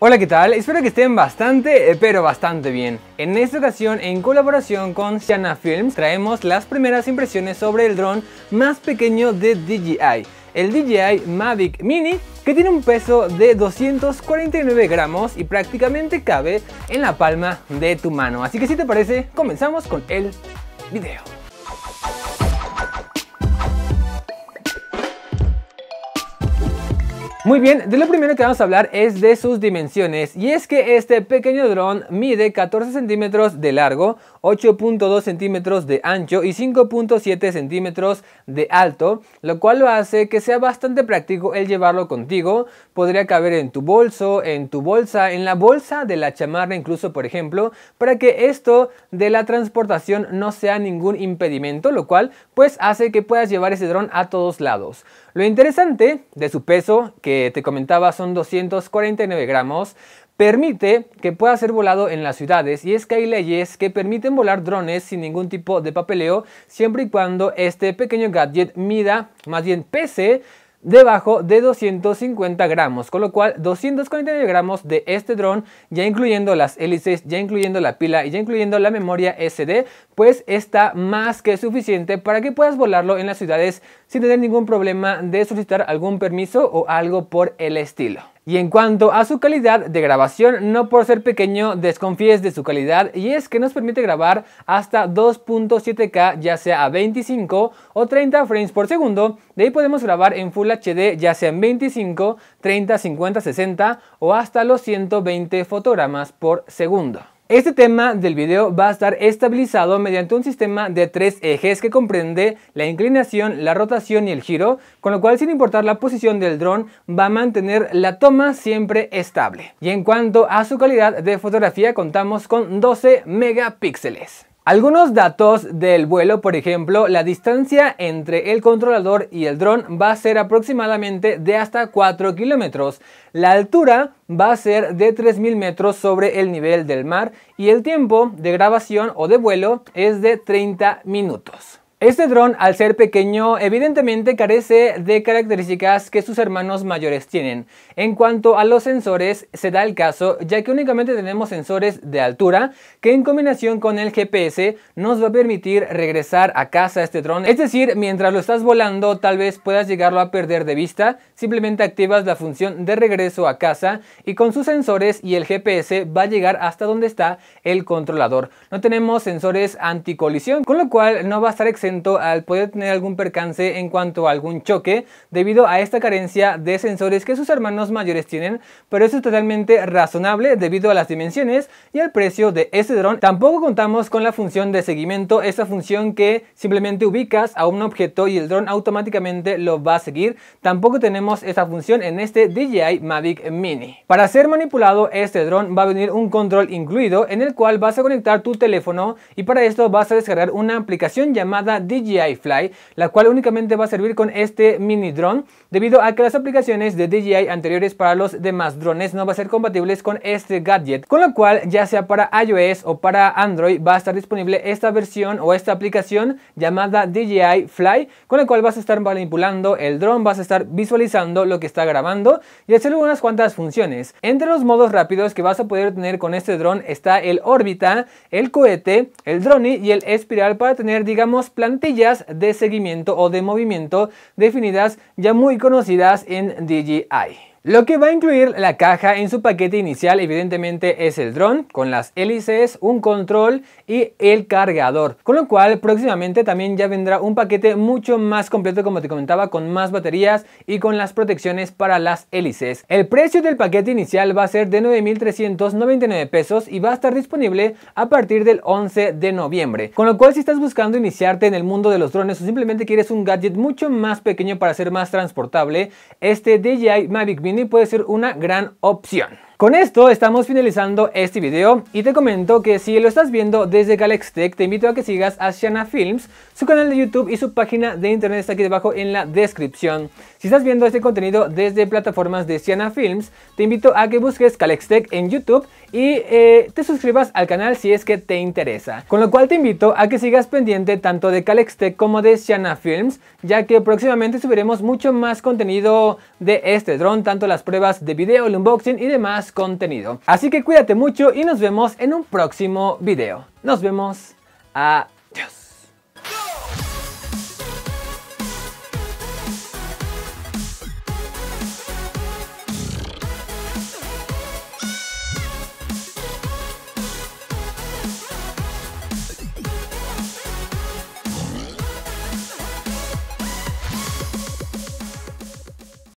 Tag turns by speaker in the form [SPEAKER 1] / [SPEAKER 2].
[SPEAKER 1] Hola, ¿qué tal? Espero que estén bastante, eh, pero bastante bien. En esta ocasión, en colaboración con Shana Films, traemos las primeras impresiones sobre el dron más pequeño de DJI, el DJI Mavic Mini, que tiene un peso de 249 gramos y prácticamente cabe en la palma de tu mano. Así que si te parece, comenzamos con el video. Muy bien, de lo primero que vamos a hablar es de sus dimensiones y es que este pequeño dron mide 14 centímetros de largo, 8.2 centímetros de ancho y 5.7 centímetros de alto, lo cual lo hace que sea bastante práctico el llevarlo contigo, podría caber en tu bolso, en tu bolsa, en la bolsa de la chamarra incluso por ejemplo, para que esto de la transportación no sea ningún impedimento, lo cual pues hace que puedas llevar ese dron a todos lados. Lo interesante de su peso, que te comentaba son 249 gramos, permite que pueda ser volado en las ciudades y es que hay leyes que permiten volar drones sin ningún tipo de papeleo siempre y cuando este pequeño gadget mida, más bien pese debajo de 250 gramos, con lo cual 249 gramos de este dron, ya incluyendo las hélices, ya incluyendo la pila y ya incluyendo la memoria SD, pues está más que suficiente para que puedas volarlo en las ciudades sin tener ningún problema de solicitar algún permiso o algo por el estilo. Y en cuanto a su calidad de grabación, no por ser pequeño desconfíes de su calidad y es que nos permite grabar hasta 2.7K ya sea a 25 o 30 frames por segundo, de ahí podemos grabar en Full HD ya sea en 25, 30, 50, 60 o hasta los 120 fotogramas por segundo. Este tema del video va a estar estabilizado mediante un sistema de tres ejes que comprende la inclinación, la rotación y el giro, con lo cual sin importar la posición del dron va a mantener la toma siempre estable. Y en cuanto a su calidad de fotografía contamos con 12 megapíxeles. Algunos datos del vuelo, por ejemplo, la distancia entre el controlador y el dron va a ser aproximadamente de hasta 4 kilómetros. La altura va a ser de 3.000 metros sobre el nivel del mar y el tiempo de grabación o de vuelo es de 30 minutos. Este dron, al ser pequeño, evidentemente carece de características que sus hermanos mayores tienen. En cuanto a los sensores, se da el caso ya que únicamente tenemos sensores de altura que en combinación con el GPS nos va a permitir regresar a casa este dron. Es decir, mientras lo estás volando tal vez puedas llegarlo a perder de vista, simplemente activas la función de regreso a casa y con sus sensores y el GPS va a llegar hasta donde está el controlador. No tenemos sensores anticolisión, con lo cual no va a estar excedido al poder tener algún percance en cuanto a algún choque debido a esta carencia de sensores que sus hermanos mayores tienen, pero eso es totalmente razonable debido a las dimensiones y al precio de este dron. Tampoco contamos con la función de seguimiento, esa función que simplemente ubicas a un objeto y el dron automáticamente lo va a seguir. Tampoco tenemos esa función en este DJI Mavic Mini. Para ser manipulado este dron va a venir un control incluido en el cual vas a conectar tu teléfono y para esto vas a descargar una aplicación llamada DJI Fly, la cual únicamente va a servir con este mini drone, debido a que las aplicaciones de DJI anteriores para los demás drones no va a ser compatibles con este gadget, con lo cual ya sea para iOS o para Android va a estar disponible esta versión o esta aplicación llamada DJI Fly, con la cual vas a estar manipulando el drone, vas a estar visualizando lo que está grabando y hacer unas cuantas funciones. Entre los modos rápidos que vas a poder tener con este drone está el órbita, el cohete, el drone y el espiral para tener digamos plantillas de seguimiento o de movimiento definidas ya muy conocidas en DJI. Lo que va a incluir la caja en su paquete inicial evidentemente es el dron con las hélices, un control y el cargador. Con lo cual próximamente también ya vendrá un paquete mucho más completo como te comentaba con más baterías y con las protecciones para las hélices. El precio del paquete inicial va a ser de 9.399 pesos y va a estar disponible a partir del 11 de noviembre. Con lo cual si estás buscando iniciarte en el mundo de los drones o simplemente quieres un gadget mucho más pequeño para ser más transportable, este DJI Mavic Mini puede ser una gran opción. Con esto estamos finalizando este video y te comento que si lo estás viendo desde Calextech, te invito a que sigas a Shana Films, su canal de YouTube y su página de internet está aquí debajo en la descripción. Si estás viendo este contenido desde plataformas de Shana Films te invito a que busques Calextech en YouTube y eh, te suscribas al canal si es que te interesa. Con lo cual te invito a que sigas pendiente tanto de Calextech como de Shana Films ya que próximamente subiremos mucho más contenido de este dron, tanto las pruebas de video, el unboxing y demás contenido. Así que cuídate mucho y nos vemos en un próximo video. Nos vemos. a.